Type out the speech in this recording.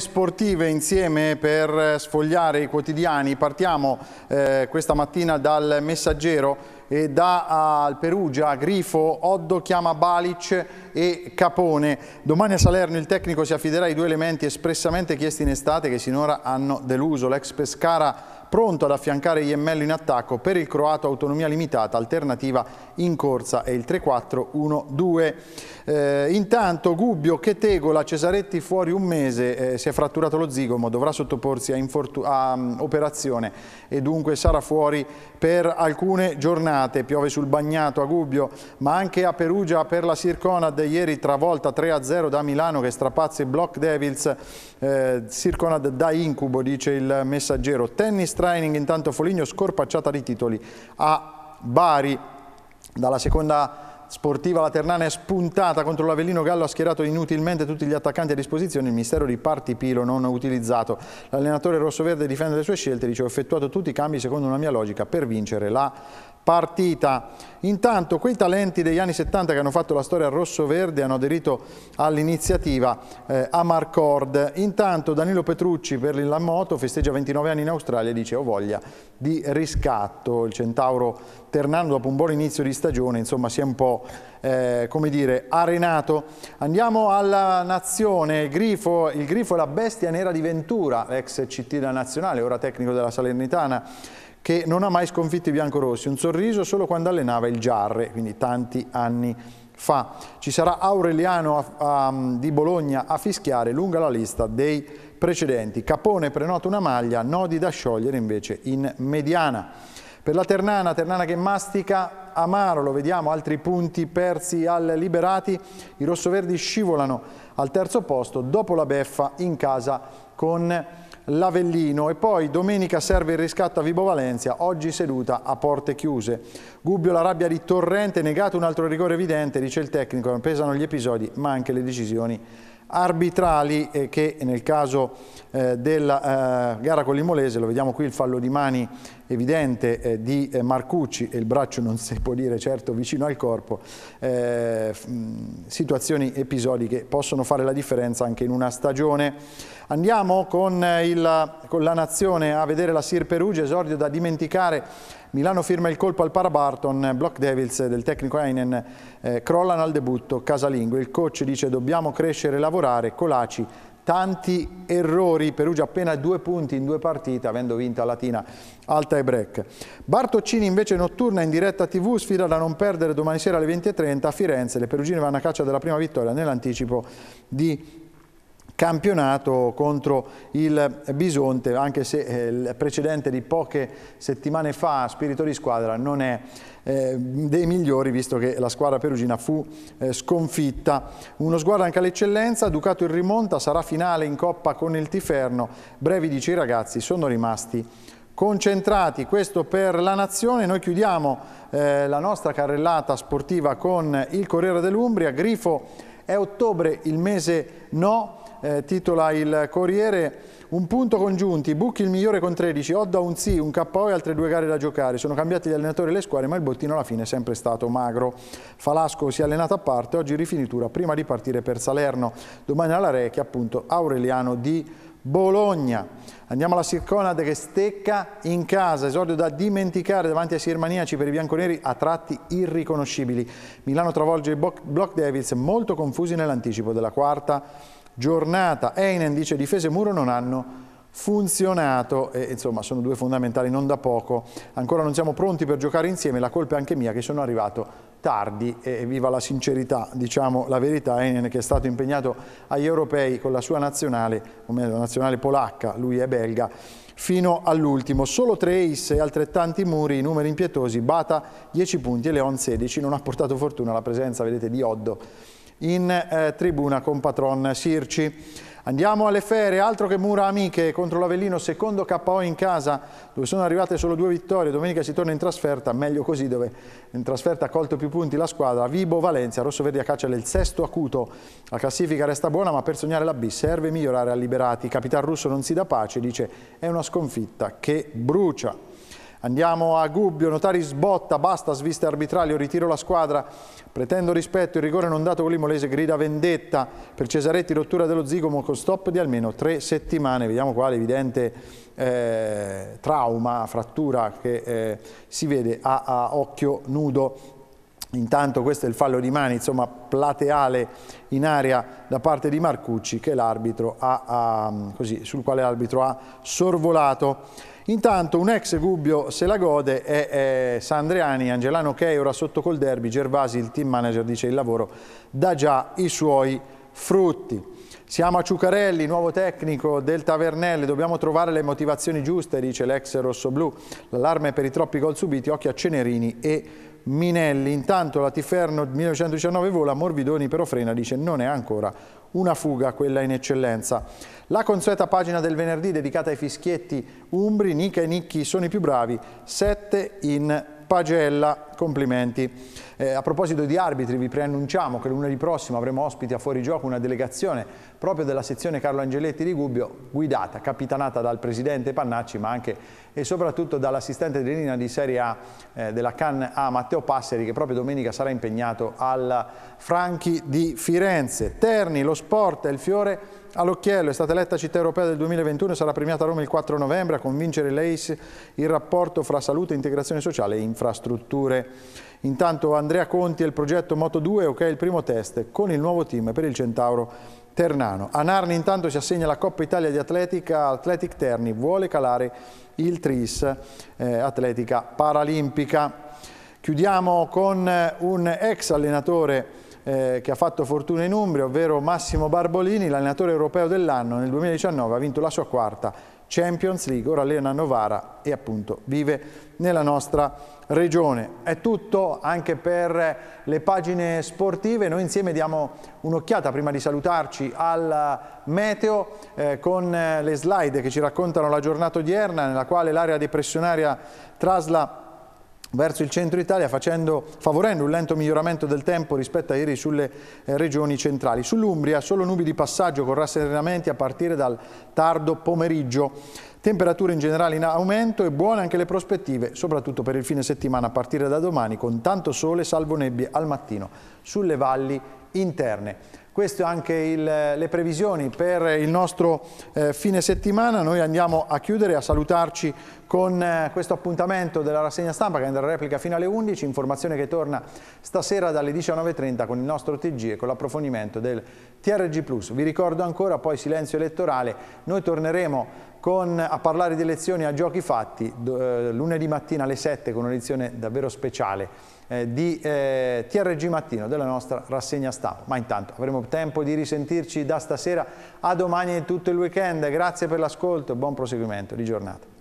sportive insieme per sfogliare i quotidiani. Partiamo eh, questa mattina dal Messaggero e da al Perugia, Grifo, Oddo chiama Balic e Capone. Domani a Salerno il tecnico si affiderà ai due elementi espressamente chiesti in estate che sinora hanno deluso. L'ex Pescara pronto ad affiancare Iemmello in attacco per il croato autonomia limitata, alternativa in corsa e il 3-4-1-2. Eh, intanto Gubbio che tegola Cesaretti fuori un mese, eh, si è fratturato lo zigomo, dovrà sottoporsi a, a um, operazione e dunque sarà fuori per alcune giornate. Piove sul bagnato a Gubbio, ma anche a Perugia per la Sirconad, ieri travolta 3-0 da Milano che strapazza i Block Devils, eh, Sirconad da incubo dice il messaggero. Tennis training, intanto Foligno scorpacciata di titoli a Bari dalla seconda sportiva la Ternana è spuntata contro l'Avellino Gallo ha schierato inutilmente tutti gli attaccanti a disposizione il mistero di Partipilo non utilizzato l'allenatore rossoverde difende le sue scelte dice ho effettuato tutti i cambi secondo una mia logica per vincere la partita. Intanto quei talenti degli anni 70 che hanno fatto la storia rosso-verde hanno aderito all'iniziativa eh, Amarcord. Intanto Danilo Petrucci per il Lamoto festeggia 29 anni in Australia e dice ho voglia di riscatto. Il centauro Ternano dopo un buon inizio di stagione insomma si è un po' eh, come dire arenato. Andiamo alla nazione, il grifo, il grifo è la bestia nera di Ventura, ex CT della nazionale, ora tecnico della Salernitana che non ha mai sconfitto i biancorossi, un sorriso solo quando allenava il Giarre, quindi tanti anni fa. Ci sarà Aureliano a, a, di Bologna a fischiare lunga la lista dei precedenti. Capone prenota una maglia, nodi da sciogliere invece in mediana. Per la Ternana, Ternana che mastica amaro, lo vediamo, altri punti persi al Liberati, i rossoverdi scivolano al terzo posto dopo la beffa in casa con l'Avellino e poi domenica serve il riscatto a Vibo Valencia, oggi seduta a porte chiuse. Gubbio la rabbia di Torrente, negato un altro rigore evidente, dice il tecnico, pesano gli episodi ma anche le decisioni arbitrali eh, che nel caso eh, della eh, gara con l'Imolese, lo vediamo qui il fallo di mani evidente eh, di eh, Marcucci e il braccio non si può dire certo vicino al corpo, eh, mm, situazioni, episodi che possono fare la differenza anche in una stagione. Andiamo con, il, con la Nazione a vedere la Sir Perugia, esordio da dimenticare Milano firma il colpo al Parabarton, Block Devils del tecnico Einen eh, crollano al debutto, casalingo. Il coach dice dobbiamo crescere la lavorare Colaci tanti errori, Perugia appena due punti in due partite avendo vinto Latina alta e break. Bartoccini invece notturna in diretta tv sfida da non perdere domani sera alle 20.30 a Firenze, le perugine vanno a caccia della prima vittoria nell'anticipo di campionato contro il Bisonte, anche se eh, il precedente di poche settimane fa, spirito di squadra, non è eh, dei migliori visto che la squadra perugina fu eh, sconfitta. Uno sguardo anche all'eccellenza, Ducato in rimonta, sarà finale in coppa con il Tiferno, brevi dice i ragazzi sono rimasti concentrati, questo per la Nazione, noi chiudiamo eh, la nostra carrellata sportiva con il Corriere dell'Umbria, Grifo è ottobre il mese no, eh, titola il Corriere, un punto congiunti, Bucchi il migliore con 13, Odda un sì, un KO e altre due gare da giocare, sono cambiati gli allenatori e le squadre ma il bottino alla fine è sempre stato magro, Falasco si è allenato a parte, oggi rifinitura prima di partire per Salerno, domani alla Recchia appunto Aureliano di Bologna. Andiamo alla Sirconad che stecca in casa, esordio da dimenticare davanti ai sirmaniaci per i bianconeri a tratti irriconoscibili. Milano travolge i Block Devils molto confusi nell'anticipo della quarta giornata. Einen dice difese e muro non hanno funzionato e insomma sono due fondamentali non da poco. Ancora non siamo pronti per giocare insieme, la colpa è anche mia che sono arrivato tardi e viva la sincerità, diciamo la verità, Einen che è stato impegnato agli europei con la sua nazionale, o meglio la nazionale polacca, lui è belga, fino all'ultimo. Solo tre ace e altrettanti muri, numeri impietosi, Bata 10 punti e Leon 16, non ha portato fortuna la presenza, vedete, di Oddo in eh, tribuna con patron Sirci. Andiamo alle fere, altro che mura amiche contro l'Avellino, secondo KO in casa, dove sono arrivate solo due vittorie, domenica si torna in trasferta, meglio così, dove in trasferta ha colto più punti la squadra, Vibo Valencia, Rosso Verdi a caccia del sesto acuto, la classifica resta buona ma per sognare la B serve migliorare a liberati, Capitan Russo non si dà pace, dice è una sconfitta che brucia. Andiamo a Gubbio, Notari sbotta, basta sviste arbitrali, ritiro la squadra, pretendo rispetto, il rigore non dato con l'Imolese grida vendetta, per Cesaretti rottura dello zigomo con stop di almeno tre settimane, vediamo qua l'evidente eh, trauma, frattura che eh, si vede a, a occhio nudo. Intanto questo è il fallo di mani, insomma plateale in aria da parte di Marcucci ha, ha, così, sul quale l'arbitro ha sorvolato. Intanto un ex Gubbio se la gode è, è Sandriani, Angelano ora sotto col derby, Gervasi il team manager dice il lavoro dà già i suoi frutti. Siamo a Ciucarelli, nuovo tecnico del Tavernelli, dobbiamo trovare le motivazioni giuste, dice l'ex rossoblù. L'allarme per i troppi gol subiti, occhi a Cenerini e Minelli. Intanto la Tiferno 1919 vola, Morbidoni però frena, dice non è ancora una fuga quella in eccellenza. La consueta pagina del venerdì dedicata ai fischietti umbri, Nica e Nicchi sono i più bravi, 7 in pagella complimenti. Eh, a proposito di arbitri, vi preannunciamo che lunedì prossimo avremo ospiti a fuori gioco una delegazione proprio della sezione Carlo Angeletti di Gubbio, guidata, capitanata dal presidente Pannacci, ma anche e soprattutto dall'assistente di linea di Serie A eh, della Can A, Matteo Passeri, che proprio domenica sarà impegnato al Franchi di Firenze. Terni, lo sport è il fiore all'occhiello, è stata eletta città europea del 2021 sarà premiata a Roma il 4 novembre a convincere l'ACE il rapporto fra salute, integrazione sociale e infrastrutture. Intanto Andrea Conti e il progetto Moto2, ok il primo test con il nuovo team per il Centauro Ternano. A Narni intanto si assegna la Coppa Italia di Atletica, Atletic Terni vuole calare il Tris eh, Atletica Paralimpica. Chiudiamo con eh, un ex allenatore eh, che ha fatto fortuna in Umbria, ovvero Massimo Barbolini, l'allenatore europeo dell'anno nel 2019, ha vinto la sua quarta Champions League, ora allena Novara e appunto vive nella nostra regione. È tutto anche per le pagine sportive, noi insieme diamo un'occhiata prima di salutarci al meteo eh, con eh, le slide che ci raccontano la giornata odierna nella quale l'area depressionaria trasla verso il centro Italia facendo, favorendo un lento miglioramento del tempo rispetto a ieri sulle eh, regioni centrali. Sull'Umbria solo nubi di passaggio con rasserenamenti a partire dal tardo pomeriggio. Temperature in generale in aumento e buone anche le prospettive, soprattutto per il fine settimana a partire da domani, con tanto sole salvo nebbie al mattino sulle valli interne. Queste sono anche il, le previsioni per il nostro eh, fine settimana. Noi andiamo a chiudere, e a salutarci con eh, questo appuntamento della rassegna stampa che andrà in replica fino alle 11, informazione che torna stasera dalle 19.30 con il nostro TG e con l'approfondimento del TRG+. Vi ricordo ancora poi silenzio elettorale, noi torneremo con, a parlare di lezioni a giochi fatti do, eh, lunedì mattina alle 7 con un'edizione davvero speciale eh, di eh, TRG Mattino della nostra rassegna stampa. Ma intanto avremo tempo di risentirci da stasera a domani e tutto il weekend. Grazie per l'ascolto e buon proseguimento di giornata.